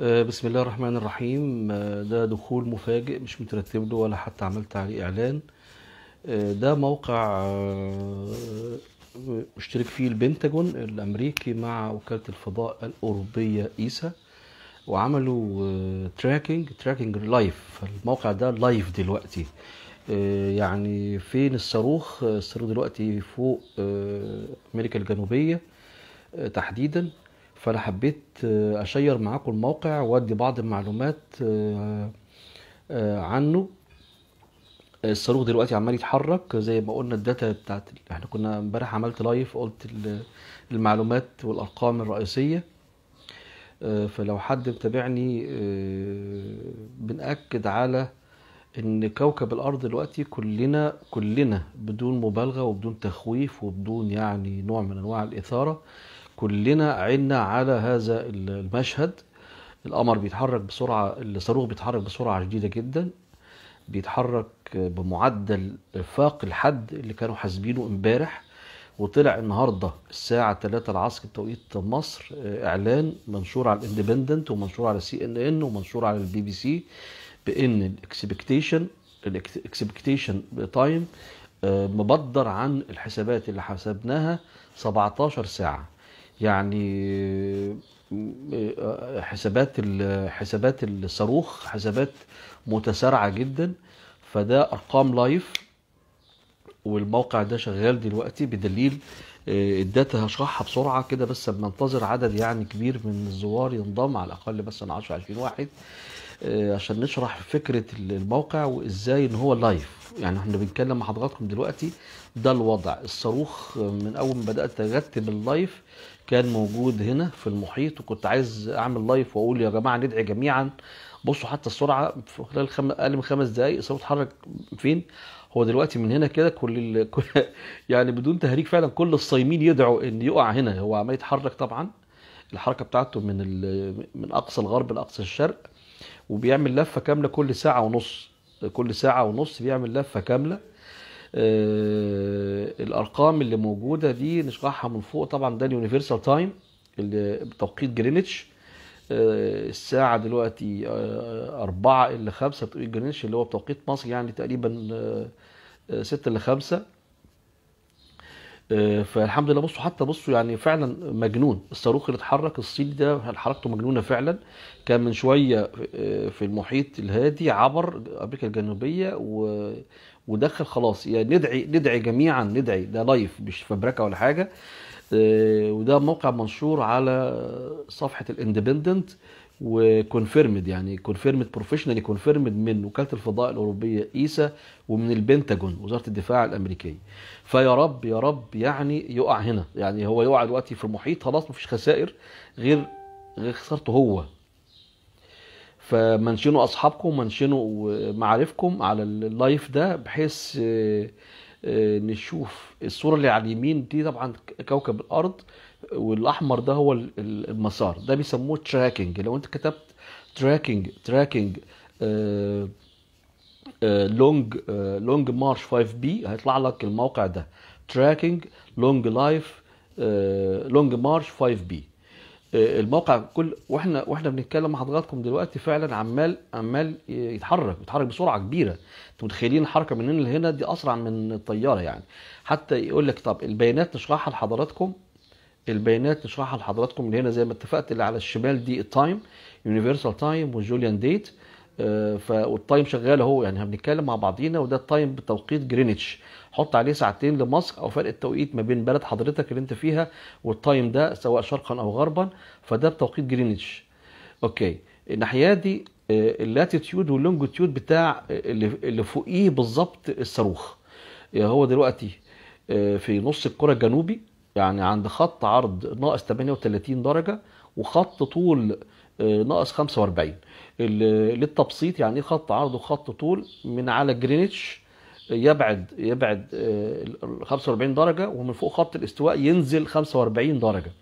آه، بسم الله الرحمن الرحيم آه، ده دخول مفاجئ مش مترتب له ولا حتى عملت عليه اعلان آه، ده موقع مشترك فيه البنتاجون الامريكي مع وكاله الفضاء الاوروبيه ايسا وعملوا تراكنج تراكنج لايف الموقع ده لايف دلوقتي يعني فين الصاروخ الصاروخ دلوقتي فوق امريكا الجنوبيه تحديدا فانا حبيت آه، اشير معاكم الموقع وادي بعض المعلومات آه، آه، عنه الصاروخ دلوقتي عمال يتحرك زي ما قلنا الداتا بتاعت احنا كنا امبارح عملت لايف قلت المعلومات والارقام الرئيسيه فلو حد متابعني بنأكد على ان كوكب الارض دلوقتي كلنا كلنا بدون مبالغه وبدون تخويف وبدون يعني نوع من انواع الاثاره كلنا عنا على هذا المشهد القمر بيتحرك بسرعة الصاروخ بيتحرك بسرعة شديدة جدا بيتحرك بمعدل فاق الحد اللي كانوا حاسبينه امبارح وطلع النهارده الساعة 3 العصر بتوقيت مصر آه، اعلان منشور على الاندبندنت ومنشور على سي ان ان ومنشور على البي بي سي بان الاكسبكتيشن الاكسبكتيشن تايم آه، مبدر عن الحسابات اللي حسبناها 17 ساعه يعني حسابات حسابات الصاروخ حسابات متسارعه جدا فده ارقام لايف والموقع ده شغال دلوقتي بدليل آه، الداتا هشرحها بسرعه كده بس بننتظر عدد يعني كبير من الزوار ينضم على الاقل مثلا 10 20 واحد آه، عشان نشرح فكره الموقع وازاي ان هو لايف يعني احنا بنتكلم مع حضراتكم دلوقتي ده الوضع الصاروخ آه، من اول ما بدات ارتب اللايف كان موجود هنا في المحيط وكنت عايز اعمل لايف واقول يا جماعه ندعي جميعا بصوا حتى السرعه في خلال خم... اقل من خمس دقائق الصوت اتحرك فين هو دلوقتي من هنا كده كل ال... يعني بدون تهريج فعلا كل الصايمين يدعوا ان يقع هنا هو عمال يتحرك طبعا الحركه بتاعته من ال... من اقصى الغرب لاقصى الشرق وبيعمل لفه كامله كل ساعه ونص كل ساعه ونص بيعمل لفه كامله آه، الارقام اللي موجوده دي نشرحها من فوق طبعا ده اليونيفرسال تايم اللي بتوقيت جرينتش آه، الساعة دلوقتي آه، أربعة إلا خمسة بتوقيت جرينتش اللي هو بتوقيت مصر يعني تقريبا آه، ستة إلا خمسة فالحمد لله بصوا حتى بصوا يعني فعلا مجنون الصاروخ اللي اتحرك الصيني ده حركته مجنونه فعلا كان من شويه في المحيط الهادي عبر امريكا الجنوبيه و ودخل خلاص يعني ندعي ندعي جميعا ندعي ده لايف مش فبركه ولا حاجه آه، وده موقع منشور على صفحه الاندبندنت وكونفيرمد يعني كونفيرمد بروفيشنالي كونفيرمد من وكاله الفضاء الاوروبيه ايسا ومن البنتاجون وزاره الدفاع الامريكيه فيا رب يا رب يعني يقع هنا يعني هو يقع دلوقتي في المحيط خلاص مفيش خسائر غير غير خسارته هو فمنشنوا اصحابكم منشنوا معارفكم على اللايف ده بحيث آه، آه، نشوف الصوره اللي على اليمين دي طبعا كوكب الارض والاحمر ده هو المسار ده بيسموه تراكنج لو انت كتبت تراكنج تراكنج لونج لونج مارش 5 بي هيطلع لك الموقع ده تراكنج لونج لايف لونج مارش 5 بي آه، الموقع كل واحنا واحنا بنتكلم مع حضراتكم دلوقتي فعلا عمال عمال يتحرك يتحرك بسرعه كبيره انتوا متخيلين الحركه من هنا لهنا دي اسرع من الطياره يعني حتى يقول لك طب البيانات نشرحها لحضراتكم البيانات نشرحها لحضراتكم من هنا زي ما اتفقت اللي على الشمال دي التايم يونيفرسال تايم والجوليان ديت والتايم شغال اهو يعني بنتكلم مع بعضينا وده التايم بتوقيت جرينتش حط عليه ساعتين لمصر او فرق التوقيت ما بين بلد حضرتك اللي انت فيها والتايم ده سواء شرقا او غربا فده بتوقيت جرينتش اوكي الناحيه دي اللاتيتيود آه، واللونجيتيود بتاع آه، اللي فوقيه بالظبط الصاروخ يعني هو دلوقتي آه، في نص الكره الجنوبي يعني عند خط عرض ناقص 38 درجه وخط طول ناقص 45 للتبسيط يعني ايه خط عرض وخط طول من على جرينتش يبعد يبعد 45 آه، درجه ومن فوق خط الاستواء ينزل 45 درجه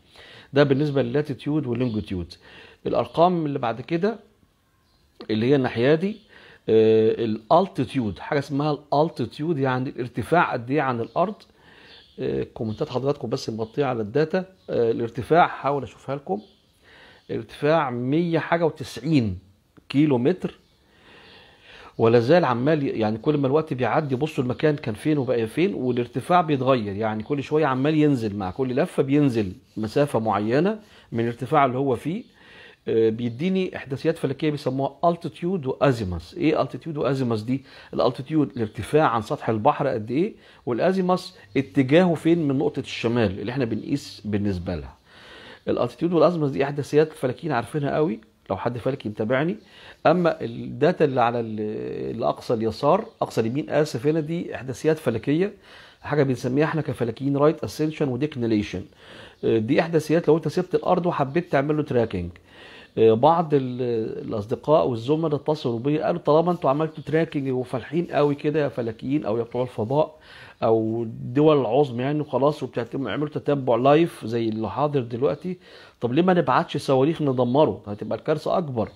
ده بالنسبه للاتيتيود واللونجيتيود الارقام اللي بعد كده اللي هي الناحيه دي آه، الالتيتيود حاجه اسمها الالتيتيود يعني الارتفاع قد ايه عن الارض آه، كومنتات حضراتكم بس مغطيه على الداتا الارتفاع حاول اشوفها لكم ارتفاع 100 حاجه وتسعين كيلو متر ولا زال عمال يعني كل ما الوقت بيعدي بصوا المكان كان فين وبقى فين والارتفاع بيتغير يعني كل شويه عمال ينزل مع كل لفه بينزل مسافه معينه من الارتفاع اللي هو فيه آه، بيديني احداثيات فلكيه بيسموها التيتيود وازيماس ايه التيتيود وازيماس دي الالتيتيود الارتفاع عن سطح البحر قد ايه والازيماس اتجاهه فين من نقطه الشمال اللي احنا بنقيس بالنسبه لها الالتيتيود والازيماس دي احداثيات فلكيين عارفينها قوي لو حد فلكي متابعني اما الداتا اللي على اللي اقصى اليسار اقصى اليمين اسف هنا دي احداثيات فلكيه حاجه بنسميها احنا كفلكيين رايت اسنشن وديكنيليشن دي احداثيات لو انت سبت الارض وحبيت تعمل له تراكنج آه، بعض الاصدقاء والزملاء اتصلوا بيا قالوا طالما انتوا عملتوا تراكنج وفالحين قوي كده يا فلكيين او يا بتوع الفضاء او دول العظمى يعني وخلاص وبتعملوا تتبع لايف زي اللي حاضر دلوقتي طب ليه ما نبعتش صواريخ ندمره هتبقى الكارثه اكبر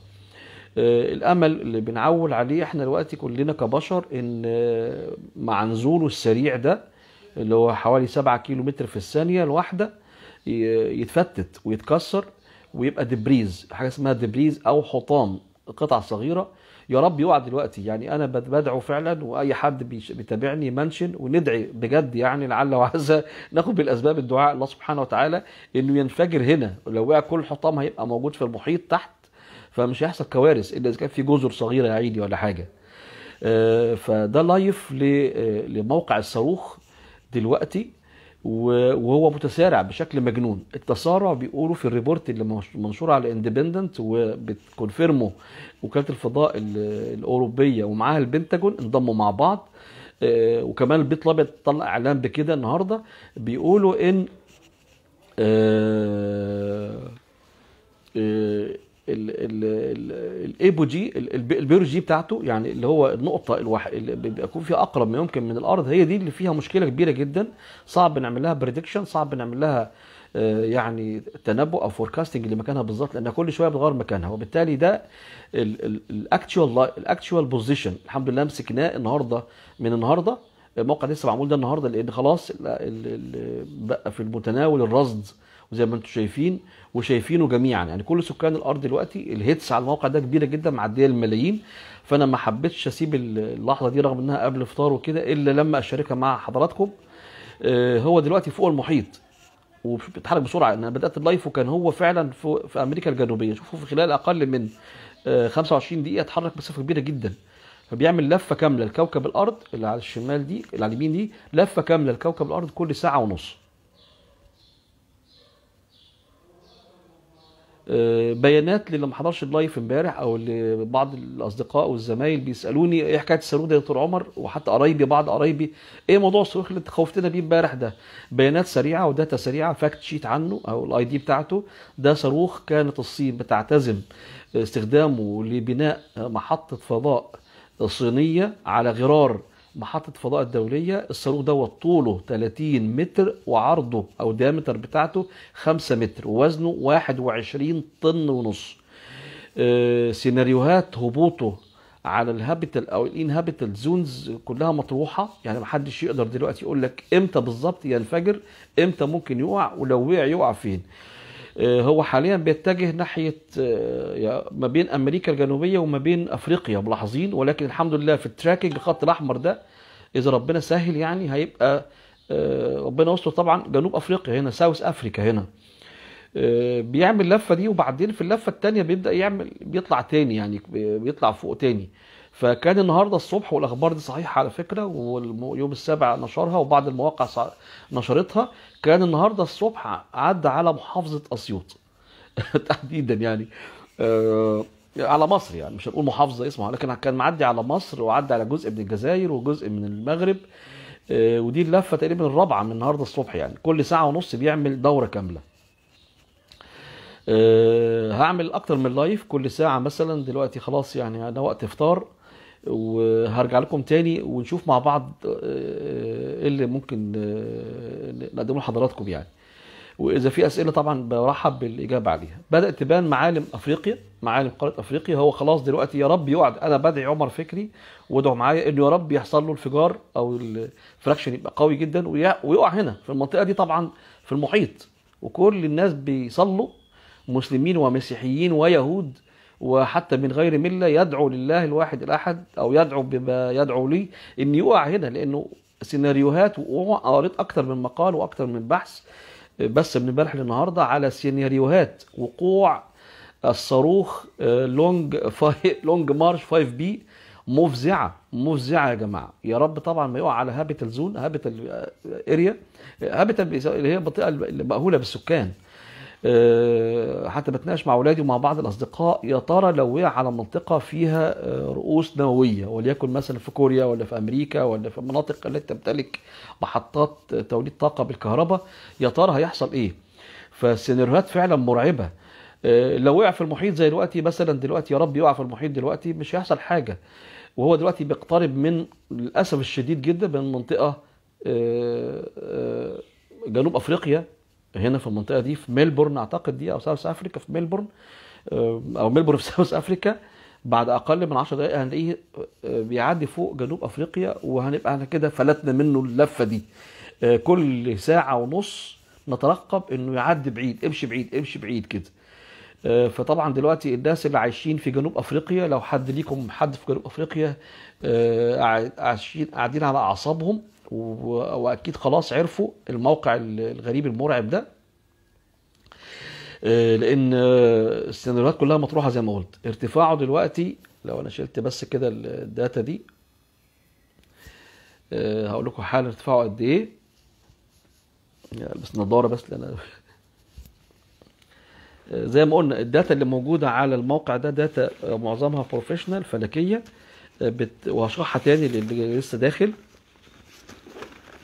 آه الامل اللي بنعول عليه احنا دلوقتي كلنا كبشر ان آه مع نزوله السريع ده اللي هو حوالي 7 كيلو متر في الثانيه الواحده يتفتت ويتكسر ويبقى دبريز حاجه اسمها دبريز او حطام قطع صغيره يا رب يقع دلوقتي يعني انا بدعو فعلا واي حد بيتابعني منشن وندعي بجد يعني لعل وعسى ناخد بالاسباب الدعاء الله سبحانه وتعالى انه ينفجر هنا ولو وقع كل حطام هيبقى موجود في المحيط تحت فمش هيحصل كوارث الا اذا كان في جزر صغيره يا عيدي ولا حاجه آه، فده لايف آه، لموقع الصاروخ دلوقتي وهو متسارع بشكل مجنون التسارع بيقولوا في الريبورت اللي منشور على الاندبندنت وبتكونفيرمه وكاله الفضاء الاوروبيه ومعاها البنتاجون انضموا مع بعض آه، وكمان البيت الابيض طلع اعلان بكده النهارده بيقولوا ان آه، آه، الايبوجي البيروجي بتاعته يعني اللي هو النقطه الوح... اللي بيكون فيها اقرب ما يمكن من الارض هي دي اللي فيها مشكله كبيره جدا صعب نعمل لها بريدكشن صعب نعمل لها آه، يعني تنبؤ او فوركاستنج لمكانها بالظبط لان كل شويه بتغير مكانها وبالتالي ده الاكتشوال الاكتشوال بوزيشن الحمد لله مسكناه النهارده من النهارده الموقع لسه معمول ده النهارده لان خلاص بقى في المتناول الرصد وزي ما انتم شايفين وشايفينه جميعا يعني كل سكان الارض دلوقتي الهيتس على الموقع ده كبيره جدا معديه الملايين فانا ما حبيتش اسيب اللحظه دي رغم انها قبل فطار وكده الا لما اشاركها مع حضراتكم آه، هو دلوقتي فوق المحيط وبيتحرك بسرعه انا بدات اللايف وكان هو فعلا في امريكا الجنوبيه شوفوا في خلال اقل من 25 آه، دقيقه اتحرك بصفه كبيره جدا فبيعمل لفه كامله لكوكب الارض اللي على الشمال دي اللي على اليمين دي لفه كامله لكوكب الارض كل ساعه ونص آه، بيانات للي ما حضرش اللايف امبارح او لبعض الاصدقاء والزمايل بيسالوني ايه حكايه الصاروخ ده يا دكتور عمر وحتى قرايبي بعض قرايبي ايه موضوع الصاروخ اللي خوفتنا بيه امبارح ده بيانات سريعه وداتا سريعه فاكت شيت عنه او الاي دي بتاعته ده صاروخ كانت الصين بتعتزم استخدامه لبناء محطه فضاء صينيه على غرار محطة فضاء الدولية الصاروخ دوت طوله 30 متر وعرضه أو الديامتر بتاعته 5 متر ووزنه 21 طن ونص آه، سيناريوهات هبوطه على الهابيتال او الانهابيتال زونز كلها مطروحه يعني محدش يقدر دلوقتي يقول لك امتى بالظبط ينفجر امتى ممكن يقع ولو وقع يقع فين آه، هو حاليا بيتجه ناحيه آه، ما بين امريكا الجنوبيه وما بين افريقيا ملاحظين ولكن الحمد لله في التراكنج الخط الاحمر ده اذا ربنا سهل يعني هيبقى آه، ربنا وصله طبعا جنوب افريقيا هنا ساوث افريكا هنا بيعمل اللفه دي وبعدين في اللفه الثانيه بيبدا يعمل بيطلع تاني يعني بيطلع فوق تاني فكان النهارده الصبح والاخبار دي صحيحه على فكره ويوم السابع نشرها وبعض المواقع نشرتها كان النهارده الصبح عدى على محافظه اسيوط تحديدا يعني آه على مصر يعني مش هنقول محافظه اسمها لكن كان معدي على مصر وعدى على جزء من الجزائر وجزء من المغرب آه ودي اللفه تقريبا الرابعه من النهارده الصبح يعني كل ساعه ونص بيعمل دوره كامله آه، هعمل اكتر من لايف كل ساعه مثلا دلوقتي خلاص يعني ده وقت افطار وهرجع لكم تاني ونشوف مع بعض ايه اللي ممكن آه، نقدمه لحضراتكم يعني واذا في اسئله طبعا برحب بالاجابه عليها بدات تبان معالم افريقيا معالم قاره افريقيا هو خلاص دلوقتي يا رب يقعد انا بدعي عمر فكري وادعوا معايا انه يا رب يحصل له انفجار او الفراكشن يبقى قوي جدا ويقع هنا في المنطقه دي طبعا في المحيط وكل الناس بيصلوا مسلمين ومسيحيين ويهود وحتى من غير ملة يدعو لله الواحد الأحد أو يدعو بما يدعو لي إن يقع هنا لأنه سيناريوهات وهو قريت أكثر من مقال وأكثر من بحث بس من امبارح للنهارده على سيناريوهات وقوع الصاروخ آه، لونج فاي لونج مارش 5 بي مفزعه مفزعه يا جماعه يا رب طبعا ما يقع على هابت الزون هابت الاريا آه، آه، هابت اللي هي البطيئه المأهوله بالسكان آه، حتى بتناقش مع اولادي ومع بعض الاصدقاء يا ترى لو وقع على منطقه فيها آه، رؤوس نوويه وليكن مثلا في كوريا ولا في امريكا ولا في المناطق التي تمتلك محطات توليد طاقه بالكهرباء يا ترى هيحصل ايه؟ فالسيناريوهات فعلا مرعبه آه، لو وقع في المحيط زي دلوقتي مثلا دلوقتي يا رب يقع في المحيط دلوقتي مش هيحصل حاجه وهو دلوقتي بيقترب من للاسف الشديد جدا من منطقه جنوب افريقيا هنا في المنطقه دي في ميلبورن اعتقد دي او ساوث افريكا في ميلبورن آه، او ميلبورن في ساوث افريكا بعد اقل من 10 دقائق هنلاقيه آه، بيعدي فوق جنوب افريقيا وهنبقى احنا كده فلتنا منه اللفه دي آه، كل ساعه ونص نترقب انه يعدي بعيد امشي بعيد امشي بعيد كده فطبعا دلوقتي الناس اللي عايشين في جنوب افريقيا لو حد ليكم حد في جنوب افريقيا عايشين قاعدين على اعصابهم واكيد خلاص عرفوا الموقع الغريب المرعب ده آه، لان السيناريوهات كلها مطروحه زي ما قلت ارتفاعه دلوقتي لو انا شلت بس كده الداتا دي آه، هقول لكم حال ارتفاعه قد ايه يعني بس نضاره بس لان زي ما قلنا الداتا اللي موجوده على الموقع ده داتا معظمها بروفيشنال فلكيه آه، وهشرحها تاني للي لسه داخل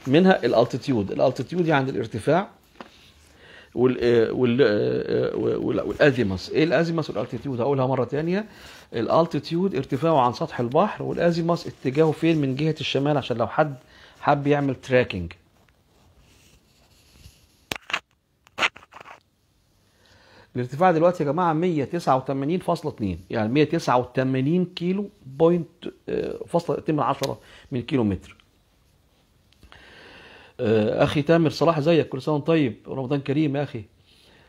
منها الالتيتيود الالتيتيود يعني الارتفاع وال آه، والازيمس آه، آه، ايه الازيمس والالتيتيود هقولها مره ثانيه الالتيتيود ارتفاعه عن سطح البحر والازيمس اتجاهه فين من جهه الشمال عشان لو حد حب يعمل تراكنج الارتفاع دلوقتي يا جماعه 189.2 يعني 189 كيلو بوينت فاصلة من 10 من كيلو متر آه، اخي تامر صلاح زيك كل سنه طيب رمضان كريم يا اخي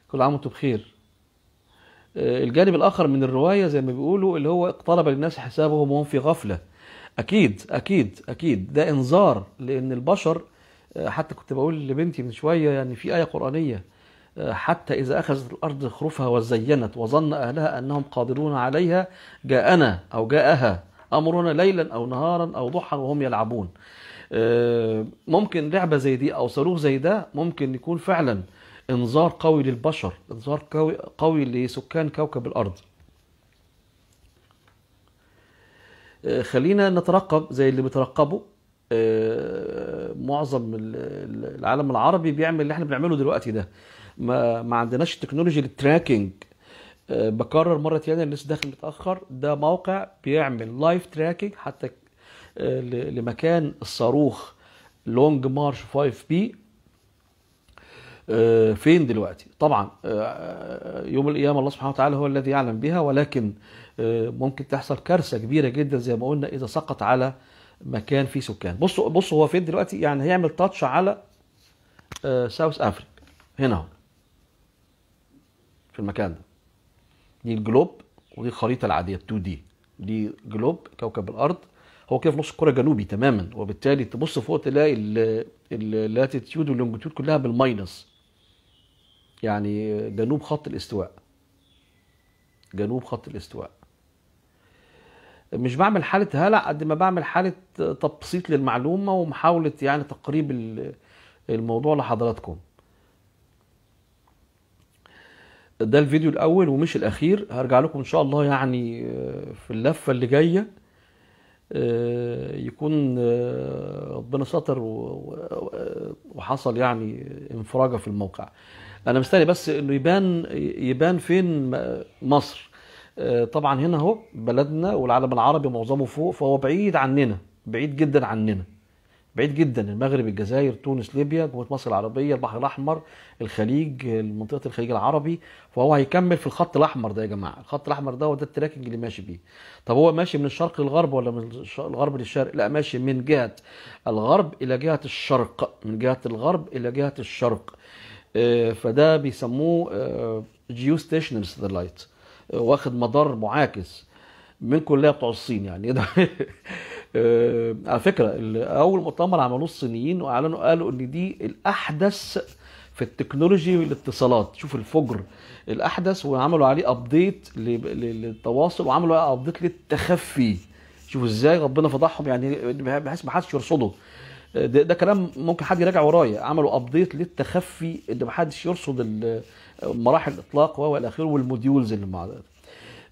كل عام وانتم بخير آه، الجانب الاخر من الروايه زي ما بيقولوا اللي هو اقترب للناس حسابهم وهم في غفله اكيد اكيد اكيد ده انذار لان البشر آه، حتى كنت بقول لبنتي من شويه يعني في ايه قرانيه حتى اذا اخذت الارض خروفها وزينت وظن اهلها انهم قادرون عليها جاءنا او جاءها امرنا ليلا او نهارا او ضحى وهم يلعبون آه، ممكن لعبه زي دي او صاروخ زي ده ممكن يكون فعلا انذار قوي للبشر انذار قوي, قوي لسكان كوكب الارض آه، خلينا نترقب زي اللي بيترقبوا آه، معظم العالم العربي بيعمل اللي احنا بنعمله دلوقتي ده ما, ما عندناش تكنولوجي للتراكنج بكرر مره ثانيه الناس داخل متاخر ده موقع بيعمل لايف تراكنج حتى آه، لمكان الصاروخ لونج مارش 5 بي فين دلوقتي طبعا آه، آه، يوم القيامة الله سبحانه وتعالى هو الذي يعلم بها ولكن ممكن تحصل كارثة كبيرة جدا زي ما قلنا إذا سقط على مكان فيه سكان بصوا بصوا هو فين دلوقتي يعني هيعمل تاتش على ساوث أفريقيا هنا اهو في المكان ده دي الجلوب ودي الخريطة العادية 2 دي دي جلوب كوكب الأرض هو كده في نص الكره جنوبي تماما وبالتالي تبص فوق تلاقي اللاتيتيود واللونجيتيود كلها بالماينس يعني جنوب خط الاستواء جنوب خط الاستواء مش بعمل حاله هلع قد ما بعمل حاله تبسيط للمعلومه ومحاوله يعني تقريب الموضوع لحضراتكم ده الفيديو الاول ومش الاخير هرجع لكم ان شاء الله يعني في اللفه اللي جايه آه، يكون آه، ربنا ستر آه، وحصل يعني انفراجه في الموقع انا مستني بس انه يبان يبان فين مصر طبعا هنا اهو بلدنا والعالم العربي معظمه فوق فهو بعيد عننا بعيد جدا عننا بعيد جدا المغرب الجزائر تونس ليبيا جمهوريه مصر العربيه البحر الاحمر الخليج منطقه الخليج العربي فهو هيكمل في الخط الاحمر ده يا جماعه الخط الاحمر ده هو ده التراكنج اللي ماشي بيه طب هو ماشي من الشرق للغرب ولا من الغرب للشرق لا ماشي من جهه الغرب الى جهه الشرق من جهه الغرب الى جهه الشرق آه، فده بيسموه جيو ستيشنر ساتلايت واخد مدار معاكس من كليه بتوع الصين يعني آه، على فكره اول مؤتمر عملوه الصينيين واعلنوا قالوا ان دي الاحدث في التكنولوجي والاتصالات شوف الفجر الاحدث وعملوا عليه ابديت للتواصل وعملوا ابديت للتخفي شوف ازاي ربنا فضحهم يعني بحيث ما حدش يرصده آه، ده, ده كلام ممكن حد يراجع ورايا عملوا ابديت للتخفي ان ما حدش يرصد مراحل الاطلاق والى اخره والموديولز اللي مع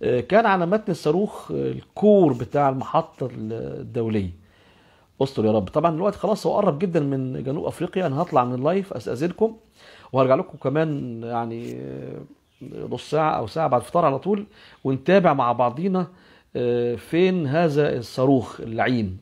كان على متن الصاروخ الكور بتاع المحطة الدولية استر يا رب طبعا الوقت خلاص هو قرب جدا من جنوب افريقيا انا هطلع من اللايف استاذنكم وهرجع لكم كمان يعني نص ساعه او ساعه بعد الفطار على طول ونتابع مع بعضينا آه، فين هذا الصاروخ اللعين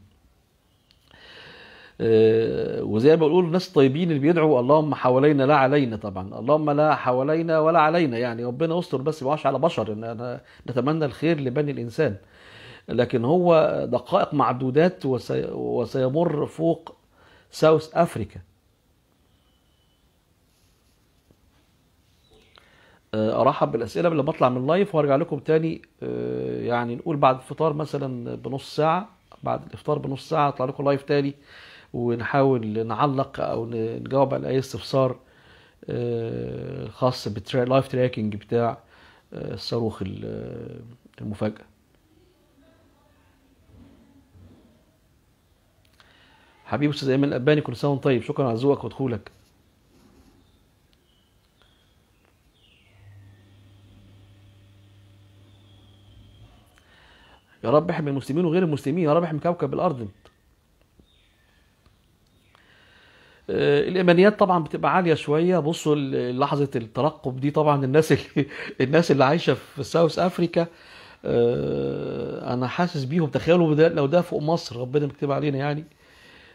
آه، وزي ما بقول الناس الطيبين اللي بيدعوا اللهم حوالينا لا علينا طبعا اللهم لا حوالينا ولا علينا يعني ربنا يستر بس ما على بشر ان انا نتمنى الخير لبني الانسان لكن هو دقائق معدودات وسي وسيمر فوق ساوث افريكا آه، ارحب بالاسئله لما اطلع من اللايف وارجع لكم تاني آه، يعني نقول بعد الفطار مثلا بنص ساعه بعد الافطار بنص ساعه اطلع لكم لايف تاني ونحاول نعلق او نجاوب على اي استفسار آه، خاص باللايف تراكنج بتاع الصاروخ آه، المفاجئ آه، حبيبي استاذ ايمن الاباني كل سنه وانت طيب شكرا على ذوقك ودخولك يا رب احمي المسلمين وغير المسلمين يا رب احمي كوكب الارض آه، الايمانيات طبعا بتبقى عاليه شويه بصوا لحظه الترقب دي طبعا الناس اللي الناس اللي عايشه في ساوث افريكا آه، انا حاسس بيهم تخيلوا لو ده فوق مصر ربنا يكتب علينا يعني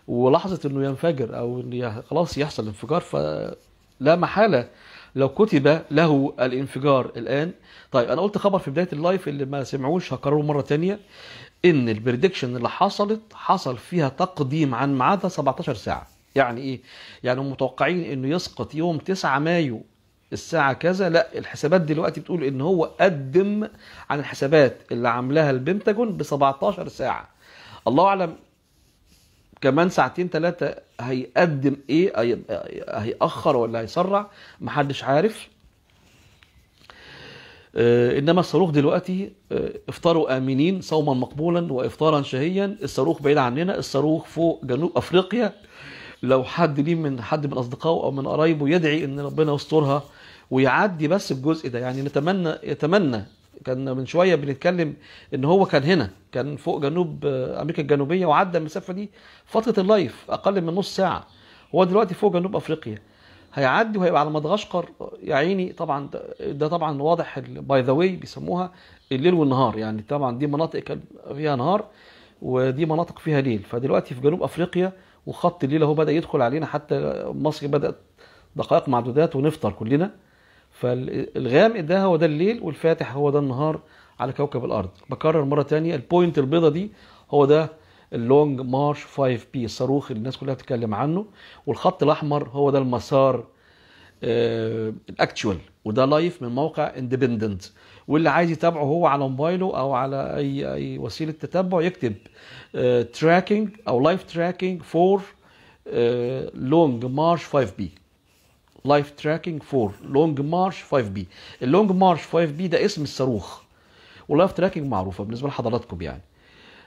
ولحظه انه ينفجر او ان خلاص يحصل انفجار فلا محاله لو كتب له الانفجار الان طيب انا قلت خبر في بدايه اللايف اللي ما سمعوش هكرره مره تانية ان البريدكشن اللي حصلت حصل فيها تقديم عن ميعادها 17 ساعه يعني ايه يعني هم متوقعين انه يسقط يوم 9 مايو الساعة كذا لا الحسابات دلوقتي بتقول ان هو قدم عن الحسابات اللي عاملاها البنتاجون ب 17 ساعة الله اعلم كمان ساعتين ثلاثة هيقدم ايه هيأخر ولا هيسرع محدش عارف آه، انما الصاروخ دلوقتي آه، افطاروا امنين صوما مقبولا وافطارا شهيا الصاروخ بعيد عننا الصاروخ فوق جنوب افريقيا لو حد ليه من حد من اصدقائه او من قرايبه يدعي ان ربنا يسترها ويعدي بس الجزء ده يعني نتمنى يتمنى كان من شويه بنتكلم ان هو كان هنا كان فوق جنوب آه، امريكا الجنوبيه وعدى المسافه دي فتره اللايف اقل من نص ساعه هو دلوقتي فوق جنوب افريقيا هيعدي وهيبقى على مدغشقر يا عيني طبعا ده طبعا واضح باي ذا واي بيسموها الليل والنهار يعني طبعا دي مناطق كان فيها نهار ودي مناطق فيها ليل فدلوقتي في جنوب افريقيا وخط الليل اهو بدا يدخل علينا حتى مصر بدات دقائق معدودات ونفطر كلنا فالغام ده هو ده الليل والفاتح هو ده النهار على كوكب الارض بكرر مره تانية البوينت البيضه دي هو ده اللونج مارش 5 بي الصاروخ اللي الناس كلها بتتكلم عنه والخط الاحمر هو ده المسار آه، الاكتشوال وده لايف من موقع اندبندنت واللي عايز يتابعه هو على موبايله او على اي اي وسيله تتبع يكتب تراكنج آه، او لايف تراكنج فور لونج مارش 5 بي لايف تراكنج فور لونج مارش 5 بي اللونج مارش 5 بي ده اسم الصاروخ ولايف تراكنج معروفه بالنسبه لحضراتكم يعني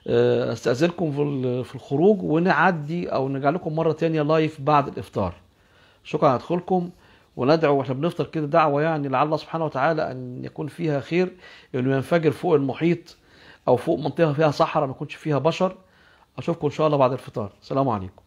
آه، استاذنكم في الخروج ونعدي او نرجع لكم مره ثانيه لايف بعد الافطار شكرا على دخولكم وندعو واحنا بنفطر كده دعوه يعني لعل الله سبحانه وتعالى ان يكون فيها خير انه ينفجر فوق المحيط او فوق منطقه فيها صحراء ما يكونش فيها بشر اشوفكم ان شاء الله بعد الفطار السلام عليكم